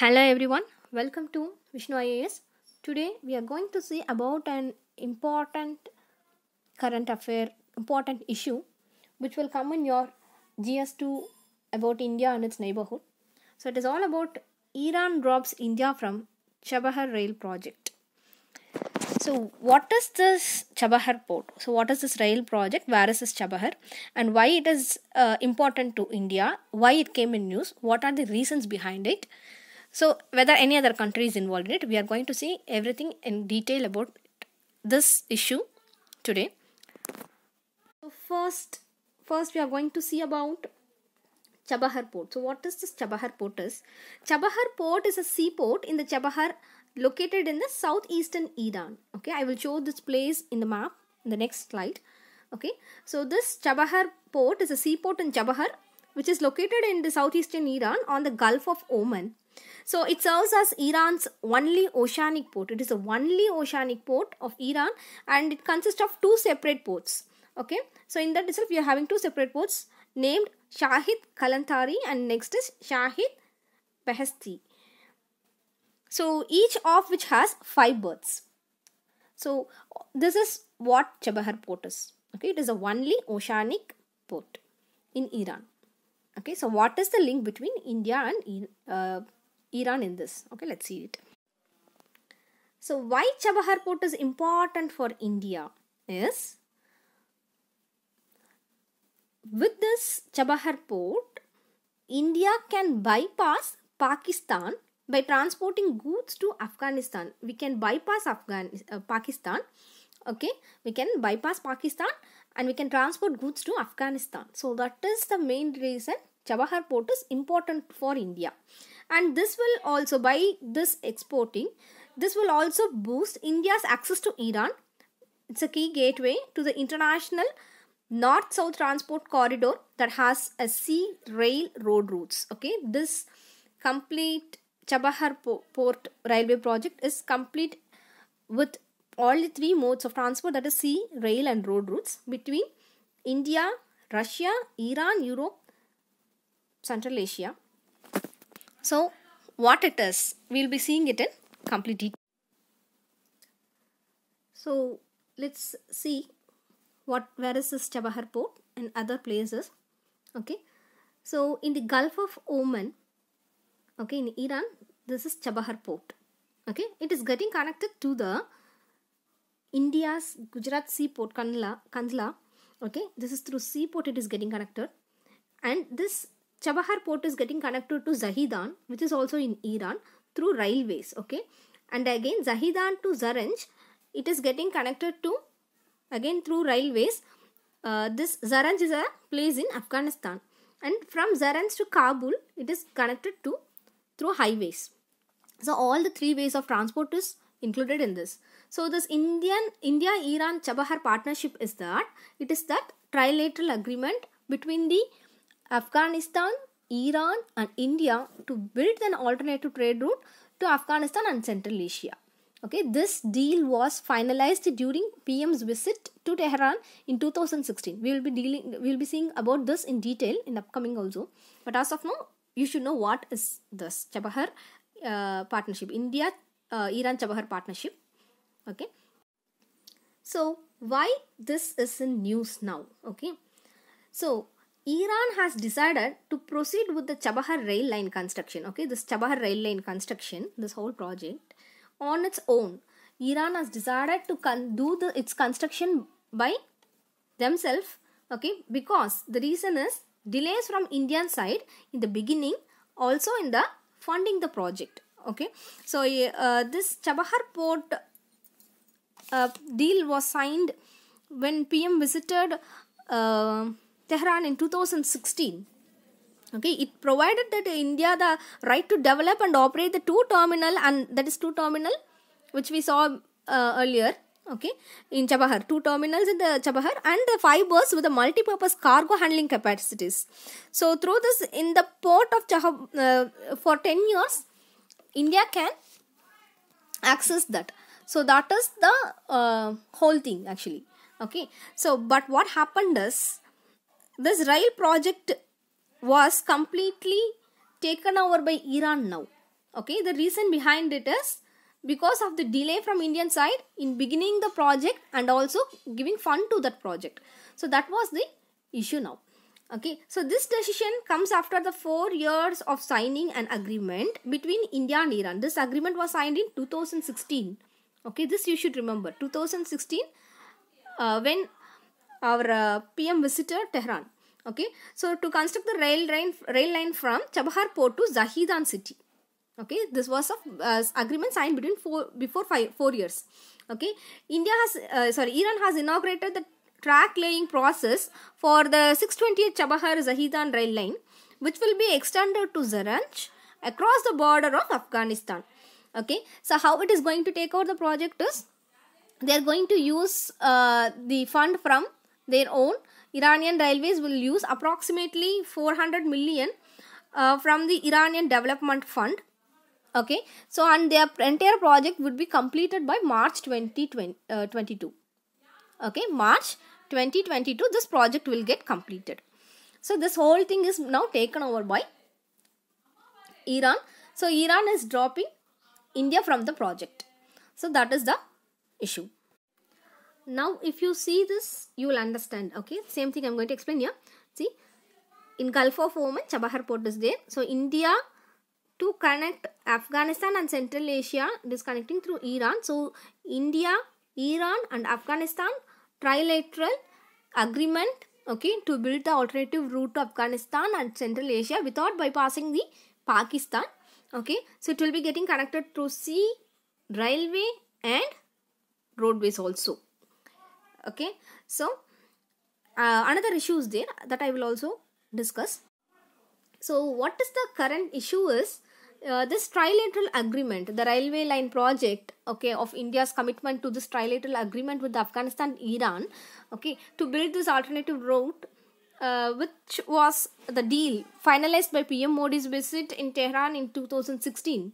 Hello everyone, welcome to Vishnu IAS. Today we are going to see about an important current affair, important issue which will come in your GS2 about India and its neighborhood. So it is all about Iran drops India from Chabahar rail project. So what is this Chabahar port? So what is this rail project? Where is this Chabahar? And why it is uh, important to India? Why it came in news? What are the reasons behind it? So whether any other country is involved in it, we are going to see everything in detail about this issue today. So first, first we are going to see about Chabahar Port. So what is this Chabahar Port is? Chabahar Port is a seaport in the Chabahar located in the southeastern Iran. Okay, I will show this place in the map in the next slide. Okay, so this Chabahar Port is a seaport in Chabahar which is located in the southeastern Iran on the Gulf of Oman. So it serves as Iran's only oceanic port. It is the only oceanic port of Iran and it consists of two separate ports. Okay. So in that itself we are having two separate ports named Shahid Kalantari and next is Shahid Behesti. So each of which has five berths. So this is what Chabahar port is. Okay. It is the only oceanic port in Iran. Okay. So what is the link between India and uh, Iran in this. Okay, let's see it. So why Chabahar port is important for India is with this Chabahar port, India can bypass Pakistan by transporting goods to Afghanistan. We can bypass Afghan uh, Pakistan. Okay, we can bypass Pakistan and we can transport goods to Afghanistan. So that is the main reason Chabahar port is important for India and this will also by this exporting this will also boost India's access to Iran it's a key gateway to the international north south transport corridor that has a sea rail road routes okay this complete Chabahar port railway project is complete with all the three modes of transport that is sea rail and road routes between India Russia Iran Europe Central Asia so what it is, we'll be seeing it in complete detail. So let's see what where is this Chabahar port and other places. Okay. So in the Gulf of Oman, okay, in Iran, this is Chabahar port. Okay, it is getting connected to the India's Gujarat seaport Kandla, Kandla. Okay, this is through seaport it is getting connected, and this Chabahar port is getting connected to Zahidan, which is also in Iran, through railways. Okay, and again Zahidan to Zaranj, it is getting connected to again through railways. Uh, this Zaranj is a place in Afghanistan, and from Zaranj to Kabul, it is connected to through highways. So all the three ways of transport is included in this. So this Indian India Iran Chabahar partnership is that it is that trilateral agreement between the Afghanistan, Iran, and India to build an alternative trade route to Afghanistan and Central Asia. Okay, this deal was finalized during PM's visit to Tehran in 2016. We will be dealing, we will be seeing about this in detail in upcoming also. But as of now, you should know what is this Chabahar uh, partnership, India uh, Iran Chabahar partnership. Okay, so why this is in news now? Okay, so Iran has decided to proceed with the Chabahar rail line construction. Okay, this Chabahar rail line construction, this whole project, on its own. Iran has decided to con- do the, its construction by themselves. Okay, because the reason is delays from Indian side in the beginning, also in the funding the project. Okay, so uh, this Chabahar port uh, deal was signed when PM visited. Uh, Tehran in 2016. Okay, it provided that India the right to develop and operate the two terminal and that is two terminal which we saw uh, earlier okay in Chabahar two terminals in the Chabahar and the five with the multi-purpose cargo handling capacities so through this in the port of Chabahar uh, for 10 years India can access that so that is the uh, whole thing actually okay so but what happened is this rail project was completely taken over by Iran now. Okay, the reason behind it is because of the delay from Indian side in beginning the project and also giving fund to that project. So that was the issue now. Okay, so this decision comes after the four years of signing an agreement between India and Iran. This agreement was signed in 2016. Okay, this you should remember. 2016 uh, when our uh, PM visitor Tehran. Okay, so to construct the rail line, rail line from Chabahar port to Zahidan city. Okay, this was a uh, agreement signed between four before five four years. Okay, India has uh, sorry Iran has inaugurated the track laying process for the 628 Chabahar Zahidan rail line, which will be extended to Zaranj across the border of Afghanistan. Okay, so how it is going to take over the project is they are going to use uh, the fund from their own. Iranian Railways will use approximately 400 million uh, from the Iranian Development Fund. Okay, so and their entire project would be completed by March 2022. Uh, okay, March 2022, this project will get completed. So this whole thing is now taken over by Iran. So Iran is dropping India from the project. So that is the issue now if you see this you will understand okay same thing i'm going to explain here see in gulf of oman chabahar port is there so india to connect afghanistan and central asia disconnecting connecting through iran so india iran and afghanistan trilateral agreement okay to build the alternative route to afghanistan and central asia without bypassing the pakistan okay so it will be getting connected through sea railway and roadways also okay so uh, another issue is there that i will also discuss so what is the current issue is uh, this trilateral agreement the railway line project okay of india's commitment to this trilateral agreement with afghanistan iran okay to build this alternative route uh, which was the deal finalized by pm modi's visit in tehran in 2016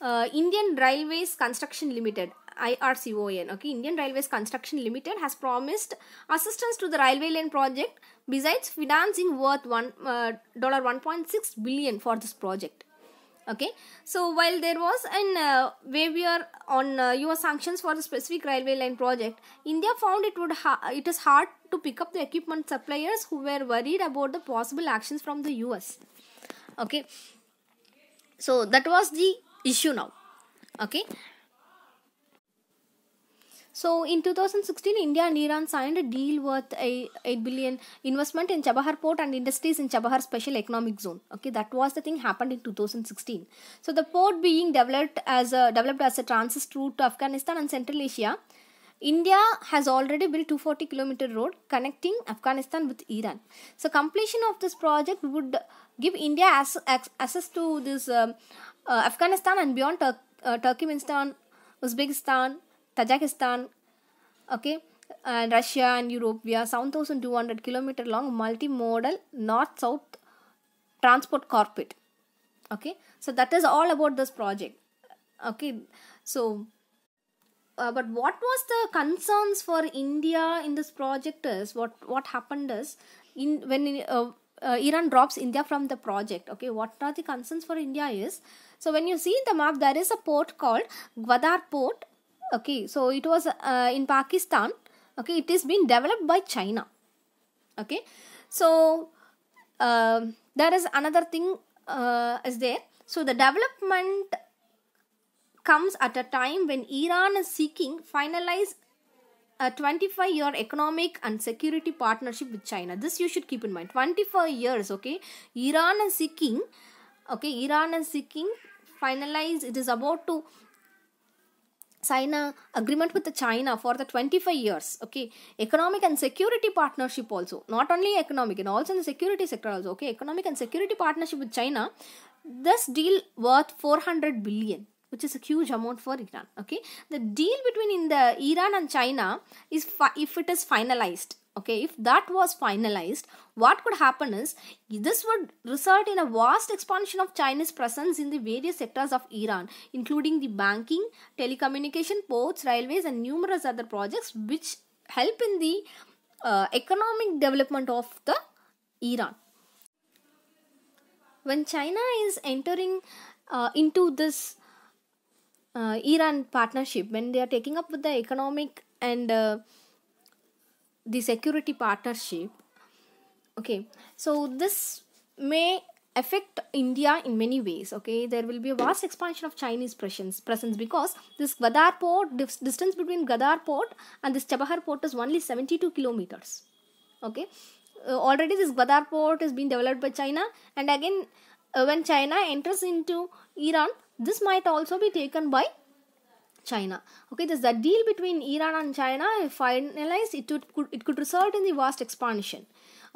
uh, indian railways construction limited IRCON. Okay, Indian Railways Construction Limited has promised assistance to the railway lane project besides financing worth one uh, dollar uh, 1.6 billion for this project. Okay, so while there was an uh, waiver on uh, US sanctions for the specific railway line project, India found it would it is hard to pick up the equipment suppliers who were worried about the possible actions from the US. Okay, so that was the issue now okay so in 2016, India and Iran signed a deal worth a 8 billion investment in Chabahar port and industries in Chabahar special economic zone. Okay, that was the thing happened in 2016. So the port being developed as a, developed as a transit route to Afghanistan and Central Asia. India has already built 240 kilometer road connecting Afghanistan with Iran. So completion of this project would give India access to this um, uh, Afghanistan and beyond Tur- uh, Turkmenistan, Uzbekistan, Tajikistan, okay, and Russia and Europe via 7,200 kilometer long multimodal north-south transport carpet. Okay, so that is all about this project. Okay, so uh, but what was the concerns for India in this project is what what happened is in when uh, uh, Iran drops India from the project. Okay, what are the concerns for India is so when you see the map, there is a port called Gwadar port okay so it was uh, in pakistan okay it is being developed by china okay so uh, there is another thing uh, is there so the development comes at a time when iran is seeking finalize a 25 year economic and security partnership with china this you should keep in mind 25 years okay iran is seeking okay iran is seeking finalize it is about to China agreement with China for the 25 years. Okay, economic and security partnership also. Not only economic and also in the security sector also. Okay, economic and security partnership with China. This deal worth 400 billion which is a huge amount for Iran. Okay, the deal between in the Iran and China is if it is finalized, okay if that was finalized what could happen is this would result in a vast expansion of Chinese presence in the various sectors of Iran including the banking telecommunication ports railways and numerous other projects which help in the uh, economic development of the Iran when China is entering uh, into this uh, Iran partnership when they are taking up with the economic and uh, the security partnership okay so this may affect India in many ways. Okay, there will be a vast expansion of Chinese presence, presence because this Gadar port distance between Gadar port and this Chabahar port is only 72 kilometers. Okay, uh, already this Gadar port is being developed by China, and again uh, when China enters into Iran, this might also be taken by China. Okay, thus the deal between Iran and China, if finalized, it, would, it could result in the vast expansion.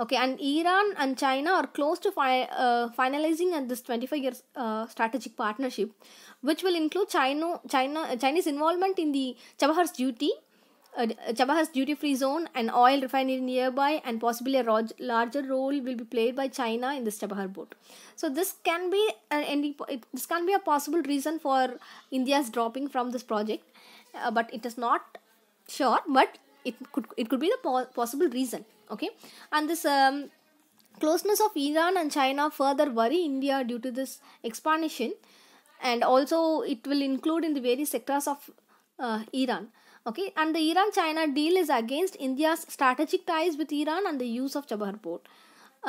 Okay, and Iran and China are close to fi- uh, finalizing this 25 years uh, strategic partnership, which will include China, China, Chinese involvement in the Chabahar's duty Chabahar's duty free zone, an oil refinery nearby, and possibly a larger role will be played by China in this Chabahar boat. So this can be an this can be a possible reason for India's dropping from this project, uh, but it is not sure. But it could it could be the po possible reason. Okay, and this. Um, closeness of Iran and China further worry India due to this expansion, and also it will include in the various sectors of uh, Iran okay and the iran china deal is against india's strategic ties with iran and the use of chabahar port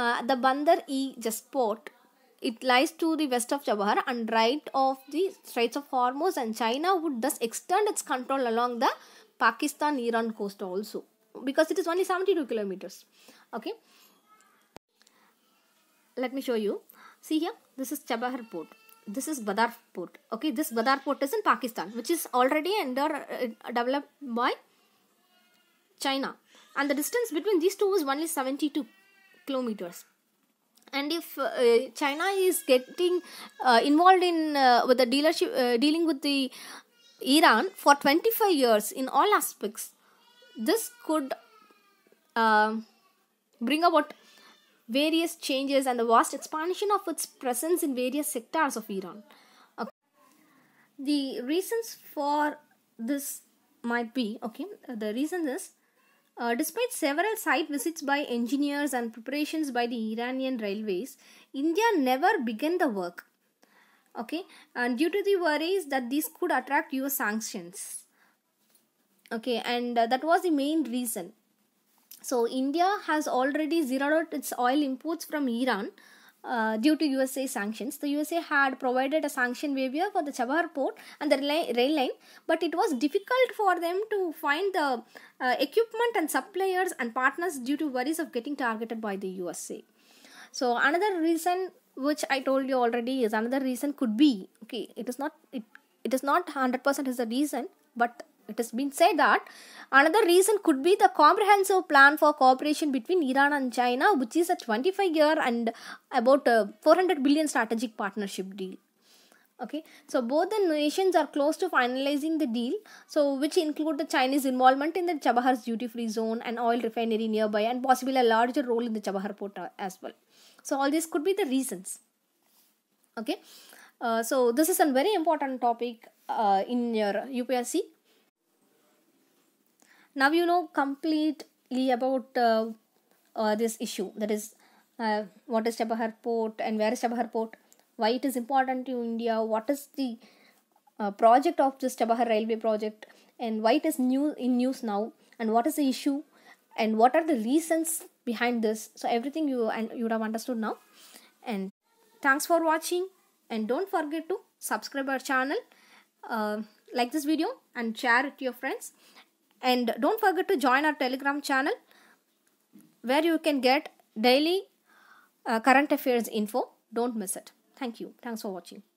uh, the bandar e just port it lies to the west of Chabahar and right of the Straits of Hormuz and China would thus extend its control along the Pakistan-Iran coast also because it is only 72 kilometers. Okay. Let me show you. See here, this is Chabahar port this is Badar port. Okay, this Badar port is in Pakistan, which is already under uh, developed by China, and the distance between these two is only 72 kilometers. And if uh, China is getting uh, involved in uh, with the dealership uh, dealing with the Iran for 25 years in all aspects, this could uh, bring about various changes and the vast expansion of its presence in various sectors of Iran. The reasons for this might be okay, the reason is uh, despite several site visits by engineers and preparations by the Iranian railways, India never began the work. Okay, and due to the worries that this could attract US sanctions. Okay, and uh, that was the main reason. So India has already zeroed out its oil imports from Iran uh, due to USA sanctions. The USA had provided a sanction waiver for the Chabahar port and the rail line, but it was difficult for them to find the uh, equipment and suppliers and partners due to worries of getting targeted by the USA. So another reason which I told you already is another reason could be okay. It is not it, it is not hundred percent is the reason, but it has been said that another reason could be the comprehensive plan for cooperation between Iran and China, which is a 25 year and about a 400 billion strategic partnership deal okay so both the nations are close to finalizing the deal so which include the chinese involvement in the chabahar's duty free zone and oil refinery nearby and possibly a larger role in the chabahar port uh, as well so all these could be the reasons okay uh, so this is a very important topic uh, in your upsc now you know completely about uh, uh, this issue that is uh, what is Chabahar port and where is Chabahar port why it is important to India what is the uh, project of this Chabahar railway project and why it is new in news now and what is the issue and what are the reasons behind this so everything you and you would have understood now and thanks for watching and don't forget to subscribe our channel uh, like this video and share it to your friends and don't forget to join our telegram channel where you can get daily uh, current affairs info don't miss it thank you thanks for watching